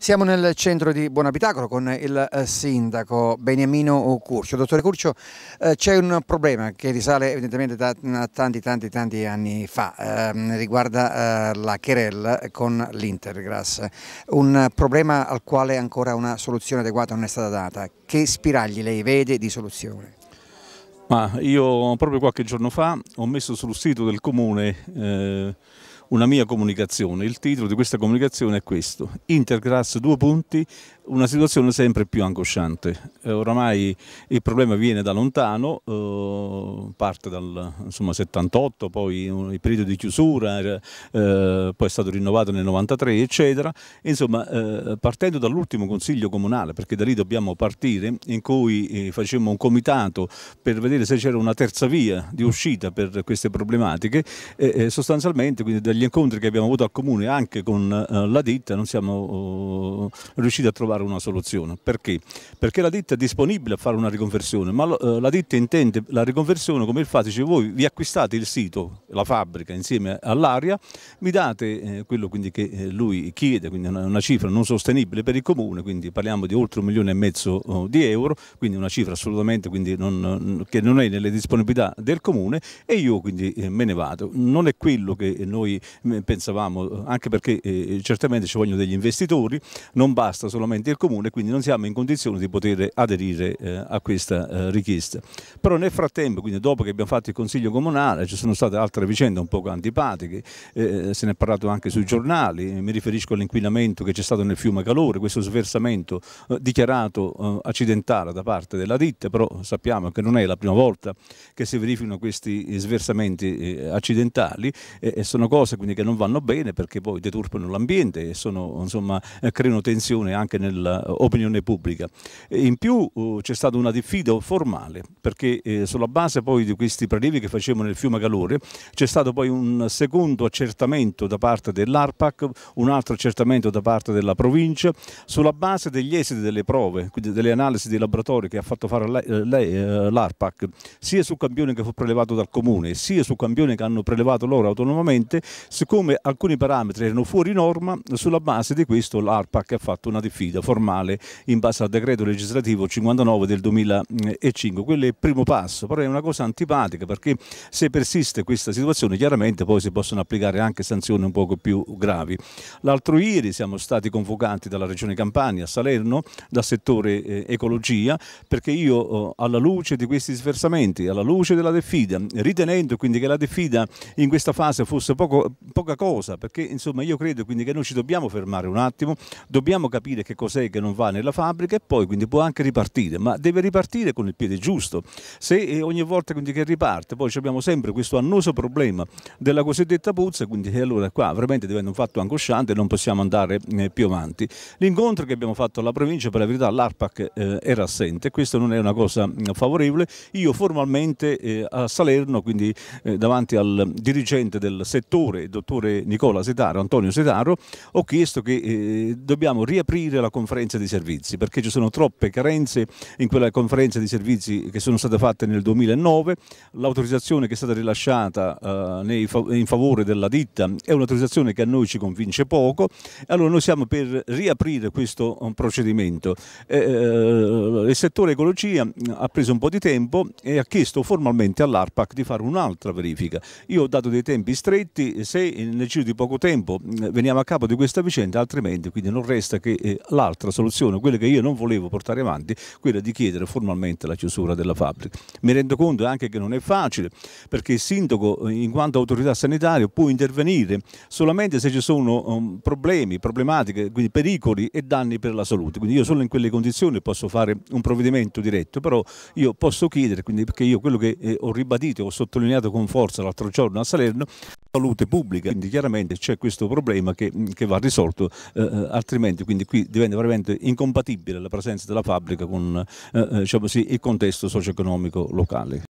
Siamo nel centro di Buonabitacolo con il eh, sindaco Beniamino Curcio. Dottore Curcio, eh, c'è un problema che risale evidentemente da tanti tanti tanti anni fa, eh, riguarda eh, la querel con l'Intergrass, un problema al quale ancora una soluzione adeguata non è stata data. Che spiragli lei vede di soluzione? Ma io proprio qualche giorno fa ho messo sul sito del comune eh, una mia comunicazione. Il titolo di questa comunicazione è questo, Intergrass due punti, una situazione sempre più angosciante. Eh, oramai il problema viene da lontano, eh, parte dal insomma, 78, poi il periodo di chiusura, eh, poi è stato rinnovato nel 93, eccetera. Insomma, eh, partendo dall'ultimo consiglio comunale, perché da lì dobbiamo partire, in cui eh, facemmo un comitato per vedere se c'era una terza via di uscita per queste problematiche, e, sostanzialmente quindi dagli incontri che abbiamo avuto al comune anche con eh, la ditta non siamo riusciti a trovare trovare una soluzione. Perché? Perché la ditta è disponibile a fare una riconversione, ma eh, la ditta intende la riconversione come il fatto, dice voi vi acquistate il sito, la fabbrica insieme all'aria, mi date eh, quello che eh, lui chiede, quindi una cifra non sostenibile per il comune, quindi parliamo di oltre un milione e mezzo oh, di euro, quindi una cifra assolutamente non, che non è nelle disponibilità del comune e io quindi me ne vado. Non è quello che noi pensavamo, anche perché certamente ci vogliono degli investitori, non basta solamente del comune, quindi non siamo in condizione di poter aderire eh, a questa eh, richiesta. Però nel frattempo, quindi dopo che abbiamo fatto il Consiglio Comunale, ci sono state altre vicende un po' antipatiche, eh, se ne è parlato anche sui giornali, mi riferisco all'inquinamento che c'è stato nel fiume Calore, questo sversamento eh, dichiarato eh, accidentale da parte della ditta, però sappiamo che non è la prima volta che si verificano questi sversamenti eh, accidentali e sono cose quindi che non vanno bene perché poi deturpano l'ambiente e sono, insomma, creano tensione anche nel dell'opinione eh, pubblica. In più eh, c'è stata una diffida formale perché eh, sulla base poi di questi prelievi che facevano nel fiume Calore c'è stato poi un secondo accertamento da parte dell'ARPAC, un altro accertamento da parte della provincia sulla base degli esiti delle prove, quindi delle analisi dei laboratori che ha fatto fare l'ARPAC, sia sul campione che fu prelevato dal comune, sia sul campione che hanno prelevato loro autonomamente, siccome alcuni parametri erano fuori norma, sulla base di questo l'ARPAC ha fatto una diffida guida formale in base al decreto legislativo 59 del 2005. Quello è il primo passo, però è una cosa antipatica perché se persiste questa situazione chiaramente poi si possono applicare anche sanzioni un poco più gravi. L'altro ieri siamo stati convocati dalla Regione Campania a Salerno dal settore eh, ecologia perché io eh, alla luce di questi sversamenti, alla luce della defida, ritenendo quindi che la defida in questa fase fosse poco, poca cosa perché insomma io credo quindi che noi ci dobbiamo fermare un attimo, dobbiamo capire che cosa cos'è che non va nella fabbrica e poi quindi può anche ripartire, ma deve ripartire con il piede giusto. Se eh, ogni volta che riparte poi abbiamo sempre questo annoso problema della cosiddetta puzza, quindi eh, allora qua veramente diventa un fatto angosciante e non possiamo andare eh, più avanti. L'incontro che abbiamo fatto alla provincia, per la verità l'ARPAC eh, era assente, questo non è una cosa mm, favorevole. Io formalmente eh, a Salerno, quindi eh, davanti al dirigente del settore, il dottore Nicola Setaro, Antonio Setaro, ho chiesto che dobbiamo riaprire la conferenza di servizi, perché ci sono troppe carenze in quella conferenza di servizi che sono state fatte nel 2009, l'autorizzazione che è stata rilasciata eh, in favore della ditta è un'autorizzazione che a noi ci convince poco, allora noi siamo per riaprire questo eh, procedimento. Eh, il settore ecologia mm, ha preso un po' di tempo e ha chiesto formalmente all'ARPAC di fare un'altra verifica. Io ho dato dei tempi stretti, se nel giro di poco tempo mm, veniamo a capo di questa vicenda, altrimenti quindi non resta che l'ARPAC l'altra soluzione, quella che io non volevo portare avanti, quella di chiedere formalmente la chiusura della fabbrica. Mi rendo conto anche che non è facile, perché il sindaco eh, in quanto autorità sanitaria può intervenire solamente se ci sono um, problemi, problematiche, quindi pericoli e danni per la salute. Quindi io solo in quelle condizioni posso fare un provvedimento diretto, però io posso chiedere, quindi perché io quello che eh, ho ribadito, ho sottolineato con forza l'altro giorno a Salerno, salute pubblica, quindi chiaramente c'è questo problema che, che va risolto, eh, eh altrimenti quindi qui diventa veramente incompatibile la presenza della fabbrica con eh, eh diciamo sì, il contesto socio-economico locale.